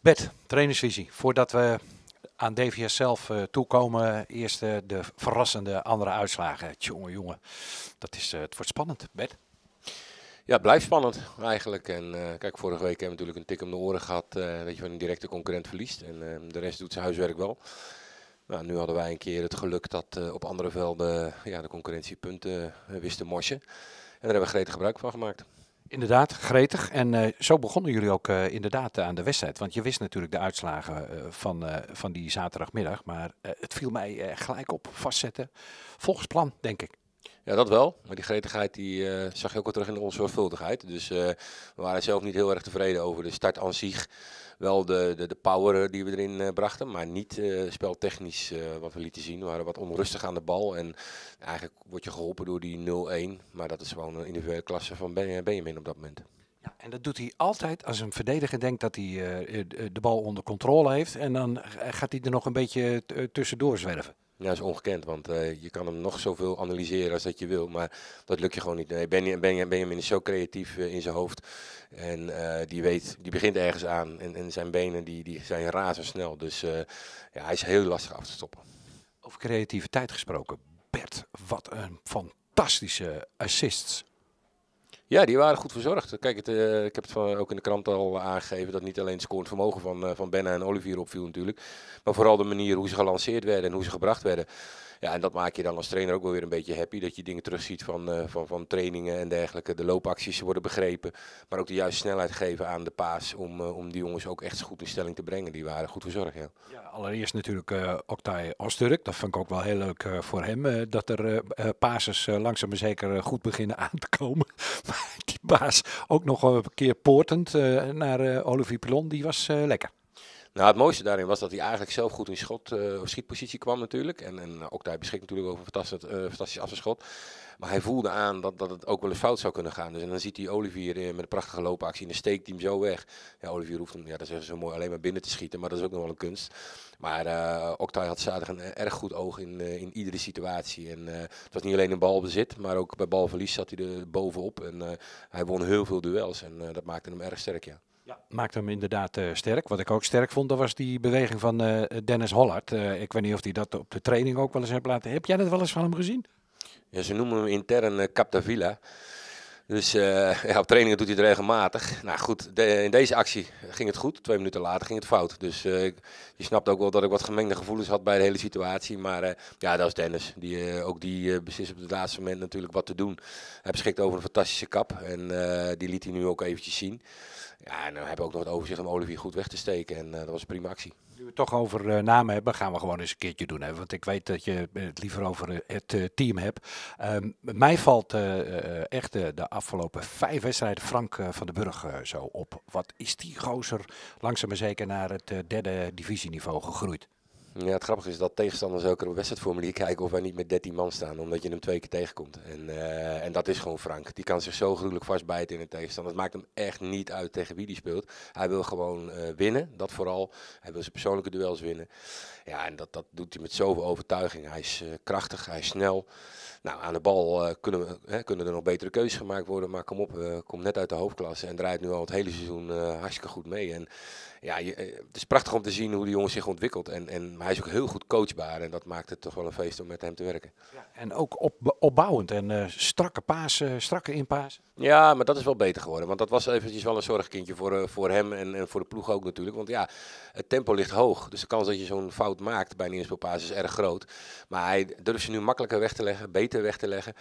Bert, trainersvisie. Voordat we aan DVS zelf eh, toekomen, eerst eh, de verrassende andere uitslagen. Tjonge jongen, dat is, eh, het wordt spannend. Bert? Ja, het blijft spannend eigenlijk. En kijk, vorige week hebben we natuurlijk een tik om de oren gehad. dat je van een directe concurrent verliest. En de rest doet zijn huiswerk wel. Nou, nu hadden wij een keer het geluk dat op andere velden ja, de concurrentiepunten wisten morsen. En daar hebben we gretig gebruik van gemaakt. Inderdaad, gretig. En eh, zo begonnen jullie ook eh, inderdaad eh, aan de wedstrijd. Want je wist natuurlijk de uitslagen van, van die zaterdagmiddag. Maar het viel mij gelijk op vastzetten. Volgens plan, denk ik. Ja, dat wel. Maar die gretigheid die, eh, zag je ook al terug in de onzorgvuldigheid. Dus eh, we waren zelf niet heel erg tevreden over de start aan zich. Wel de, de, de power eh, die we erin brachten, maar niet speltechnisch wat we lieten zien. We waren wat onrustig aan de bal. En eigenlijk word je geholpen door die 0-1. Maar dat is gewoon een individuele klasse van Benjamin op dat moment. Ja, en dat doet hij altijd als een verdediger denkt dat hij de bal onder controle heeft. En dan gaat hij er nog een beetje tussendoor zwerven. Ja, is ongekend, want eh, je kan hem nog zoveel analyseren als dat je wil, maar dat lukt je gewoon niet. Nee, Benjamin ben, ben, minder is zo creatief eh, in zijn hoofd en eh, die, weet, die begint ergens aan en, en zijn benen die, die zijn razendsnel. Dus ja, hij is heel lastig af te stoppen. Over creativiteit gesproken, Bert, wat een fantastische assists ja, die waren goed verzorgd. Kijk, het, eh, ik heb het ook in de krant al aangegeven dat niet alleen het scorend vermogen van, uh, van Benna en Olivier opviel natuurlijk. Maar vooral de manier hoe ze gelanceerd werden en hoe ze gebracht werden. Ja, en dat maak je dan als trainer ook wel weer een beetje happy. Dat je dingen terugziet van, eh, van, van trainingen en dergelijke. De loopacties worden begrepen. Maar ook de juiste snelheid geven aan de paas. Om, eh, om die jongens ook echt goed in stelling te brengen. Die waren goed verzorgd. Ja, ja allereerst natuurlijk uh, Oktay Osturk. Dat vond ik ook wel heel leuk voor hem. dat er pases langzaam maar zeker goed beginnen aan te komen. maar die paas ook nog een keer poortend naar Olivier Pilon. Die was lekker. Nou, het mooiste daarin was dat hij eigenlijk zelf goed in schot, uh, schietpositie kwam natuurlijk. En, en ook daar beschikt natuurlijk over een fantastisch, uh, eh, fantastisch afschot. Maar hij voelde aan dat, dat het ook wel eens fout zou kunnen gaan. Dus en dan ziet hij Olivier eh, met een prachtige loopactie en dan steekt hij hem zo weg. Ja, Olivier hoeft hem, ja, dat is zo mooi, alleen maar binnen te schieten. Maar dat is ook nog wel een kunst. Maar uh, Oktay had zaterdag een erg goed oog in, in iedere situatie. En het was niet alleen een balbezit, maar ook bij balverlies zat hij er bovenop. En hij won heel veel duels en dat maakte hem erg sterk, ja. Ja. Maakt hem inderdaad eh, sterk. Wat ik ook sterk vond, dat was die beweging van eh, Dennis Hollard. Eh, ik weet niet of hij dat op de training ook wel eens heeft laten. Heb jij dat wel eens van hem gezien? Ja, ze noemen hem intern Captavilla. Dus eh, ja, op trainingen doet hij het regelmatig. Nou goed, in deze actie ging het goed. Twee minuten later ging het fout. Dus eh, je snapt ook wel dat ik wat gemengde gevoelens had bij de hele situatie. Maar eh, ja, dat is Dennis. Die, ook die beslist op het laatste moment natuurlijk wat te doen. Hij beschikt over een fantastische kap. En die liet hij nu ook eventjes zien. Ja, en dan heb ik ook nog het overzicht om Olivier goed weg te steken. En dat was een prima actie. Nu we het toch over eh, namen hebben, gaan we gewoon eens een keertje doen. Hè? Want ik weet dat je het liever over eh, het eh, team hebt. Ehm, mij valt uh, echt de, de, afgelopen vijf wedstrijden Frank van den Burg zo op. Wat is die gozer langzaam maar zeker naar het derde divisieniveau gegroeid? Ja, het grappige is dat tegenstanders ook op een wedstrijdformulier kijken of wij niet met 13 man staan, omdat je hem twee keer tegenkomt. En, eh, en dat is gewoon Frank. Die kan zich zo gruwelijk vastbijten in een tegenstander. Het maakt hem echt niet uit tegen wie die speelt. Hij wil gewoon eh, winnen, dat vooral. Hij wil zijn persoonlijke duels winnen. Ja, en dat, dat doet hij met zoveel overtuiging. Hij is eh, krachtig, hij is snel. Nou, aan de bal kunnen, we, kunnen er nog betere keuzes gemaakt worden. Maar kom op, komt net uit de hoofdklasse en draait nu al het hele seizoen hartstikke goed mee. En ja, het is prachtig om te zien hoe die jongen zich ontwikkelt. En, en hij is ook heel goed coachbaar en dat maakt het toch wel een feest om met hem te werken. Ja, en ook op, opbouwend en eh, strakke paas, eh, strakke inpaas. Ja, maar dat is wel beter geworden. Want dat was eventjes wel een zorgkindje voor, eh, voor hem en, en voor de ploeg ook natuurlijk. Want ja, het tempo ligt hoog. Dus de kans dat je zo'n fout maakt bij een inspelpaas is erg groot. Maar hij durft ze nu makkelijker weg te leggen, beter weg te leggen.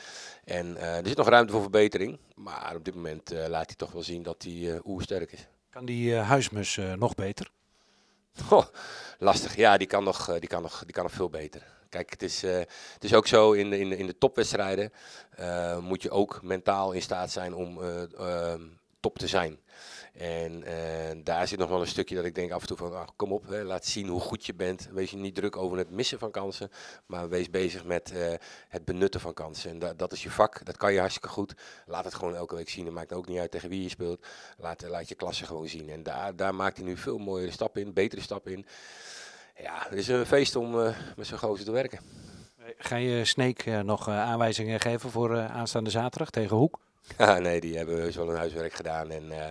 En er zit nog ruimte voor verbetering. Maar op dit moment laat hij toch wel zien dat hij sterk is. Kan die huismus nog beter? lastig. Ja, die kan, nog, eh, die, kan nog, die kan nog veel beter. Kijk, het is, eh, het is ook zo in de, in de, in de topwedstrijden eh, moet je ook mentaal in staat zijn om ehm, top te zijn. En eh, daar zit nog wel een stukje dat ik denk af en toe van, ah, kom op, hè, laat zien hoe goed je bent. Wees je niet druk over het missen van kansen, maar wees bezig met eh, het benutten van kansen. En dat is je vak, dat kan je hartstikke goed. Laat het gewoon elke week zien, het maakt ook niet uit tegen wie je speelt. Laat, eh, laat je klasse gewoon zien. En daar, daar maakt hij nu veel mooiere stappen in, betere stappen in. Ja, het is een feest om met zo'n gozer te werken. Ga je Sneek nog aanwijzingen geven voor aanstaande zaterdag tegen Hoek? Ah, nee, die hebben heus wel een huiswerk gedaan. En eh,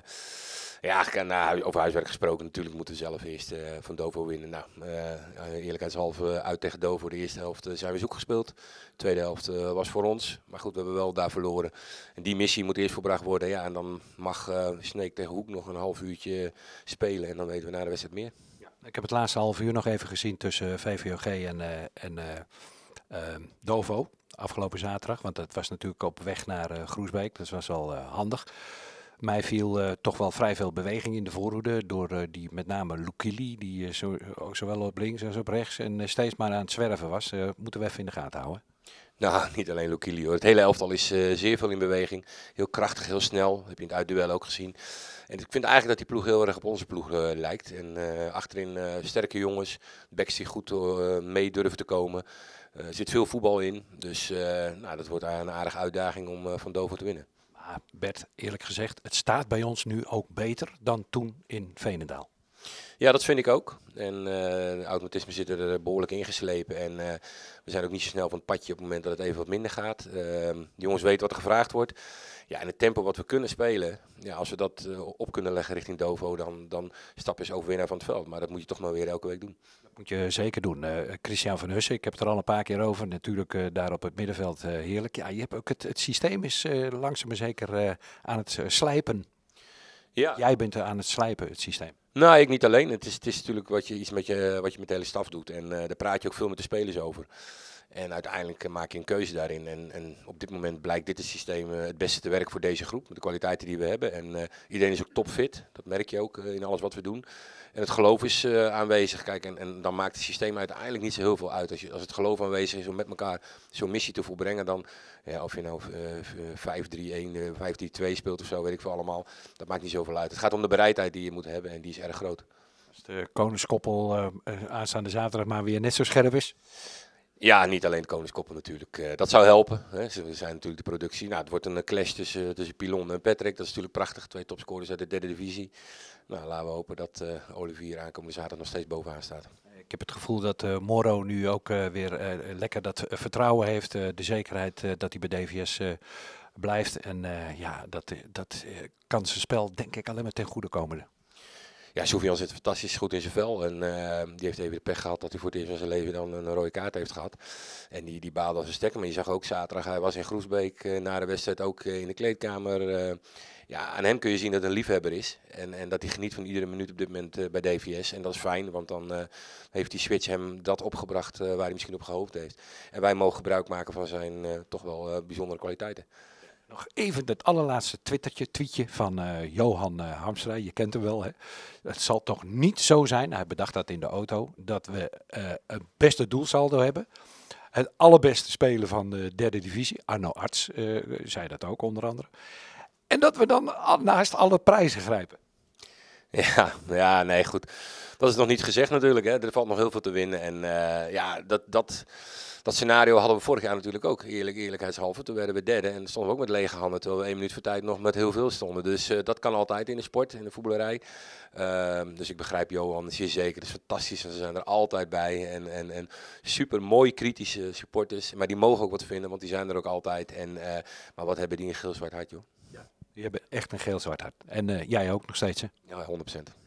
ja, nou, over huiswerk gesproken, natuurlijk moeten we zelf eerst eh, van Dovo winnen. Nou, eh, eerlijkheidshalve uit tegen Dovo. De eerste helft zijn we zoek gespeeld. De tweede helft was voor ons. Maar goed, we hebben wel daar verloren. En die missie moet eerst verbracht worden. Ja, en dan mag Sneek tegen Hoek nog een half uurtje spelen. En dan weten we na de wedstrijd meer. Ja. Ik heb het laatste half uur nog even gezien tussen VVOG en, en Dovo afgelopen zaterdag. Want dat was natuurlijk op weg naar eh, Groesbeek. Dat dus was wel eh, handig. Mij viel eh, toch wel vrij veel beweging in de voorhoede door die met name Lukili, die zo, zowel op links als op rechts en steeds maar aan het zwerven was. moeten we even in de gaten houden. Nou, niet alleen Lukili hoor. Het hele elftal is eh, zeer veel in beweging. Heel krachtig, heel snel. heb je in het uitduel ook gezien. En ik vind eigenlijk dat die ploeg heel erg op onze ploeg eh, lijkt. En eh, achterin sterke jongens. Backs die goed mee durven te komen. Er zit veel voetbal in. Dus nou, dat wordt een aardige uitdaging om van Dover te winnen. Maar Bert, eerlijk gezegd, het staat bij ons nu ook beter dan toen in Veenendaal. Ja, dat vind ik ook. En uh, automatisme zit er eh, behoorlijk ingeslepen. En eh, we zijn ook niet zo snel van het padje op het moment dat het even wat minder gaat. Ehm, de jongens weten wat er gevraagd wordt. Ja, en het tempo wat we kunnen spelen. Ja, als we dat op kunnen leggen richting Dovo, dan, dan stap is overwinnaar van het veld. Maar dat moet je toch maar weer elke week doen. Dat moet je zeker doen. Christian van Hussen, ik heb het er al een paar keer over. Natuurlijk daar op het middenveld heerlijk. Ja, je hebt ook het, het systeem is langzaam maar zeker aan het slijpen. Ja. Jij bent aan het slijpen, het systeem. Nou, ik niet alleen. Het is, het is natuurlijk wat je, iets met je, wat je met de hele staf doet. En eh, daar praat je ook veel met de spelers over. En uiteindelijk eh, maak je een keuze daarin. En, en op dit moment blijkt dit het systeem eh, het beste te werken voor deze groep. Met de kwaliteiten die we hebben. En eh, iedereen is ook topfit. Dat merk je ook in alles wat we doen. En het geloof is aanwezig. Kijk, en, en dan maakt het systeem uiteindelijk niet zo heel veel uit. Als, als het geloof aanwezig is om met elkaar zo'n missie te volbrengen. Dan, of je nou 5-3-1, 5-3-2 speelt of zo, weet ik veel allemaal. Dat maakt niet zoveel uit. Het gaat om de bereidheid die je moet hebben. En die is erg groot. Als de koningskoppel aanstaande zaterdag maar weer net zo scherp is. Ja, niet alleen de Koningskoppen natuurlijk. Eh, dat zou helpen. Hè. Ze zijn natuurlijk de productie. Nou, het wordt een eh, clash tussen, eh, tussen Pilon en Patrick. Dat is natuurlijk prachtig. Twee topscorers uit de derde divisie. Nou, laten we hopen dat uh, Olivier aankomende zaterdag nog steeds bovenaan staat. Ik heb het gevoel dat Moro nu ook weer lekker dat vertrouwen heeft. de zekerheid dat hij bij DVS blijft. En ja, dat, dat kan zijn spel denk ik alleen maar ten goede komen. Ja, Sofian zit fantastisch goed in zijn vel. En ehm, die heeft even de pech gehad dat hij voor het eerst in zijn leven dan een rode kaart heeft gehad. En die, die baalde als een stekker. Maar je zag ook zaterdag, hij was in Groesbeek eh, na de wedstrijd ook eh, in de kleedkamer. Eh, ja, aan hem kun je zien dat hij een liefhebber is. En, en dat hij geniet van iedere minuut op dit moment bij DVS. En dat is fijn, want dan heeft die switch hem dat opgebracht waar hij misschien op gehoopt heeft. En wij mogen gebruik maken van zijn toch wel bijzondere kwaliteiten nog even dat allerlaatste twittertje, tweetje van eh, Johan uh, Je kent hem wel. Hè? Het zal toch niet zo zijn, hij bedacht dat in de auto, dat we eh, het een beste doelsaldo hebben. Het allerbeste speler van de derde divisie, Arno Arts, zei dat ook onder andere. En dat we dan naast alle prijzen grijpen. Ja, ja, nee, goed. Dat is nog niet gezegd natuurlijk. Hè. Er valt nog heel veel te winnen. En eh, ja, dat, dat, dat scenario hadden we vorig jaar natuurlijk ook. Eerlijk, eerlijkheidshalve. Toen werden we derde en stonden we ook met lege handen. Terwijl we één minuut voor tijd nog met heel veel stonden. Dus eh, dat kan altijd in de sport, in de voetballerij. Ehm, dus ik begrijp Johan je zeker. Dat is fantastisch. En ze zijn er altijd bij. En, en, en super mooi kritische supporters. Maar die mogen ook wat vinden, want die zijn er ook altijd. En, eh, maar wat hebben die in geel zwart hart, joh. Die hebben echt een geel-zwart hart. En eh, jij ook nog steeds, hè? Ja, 100 procent.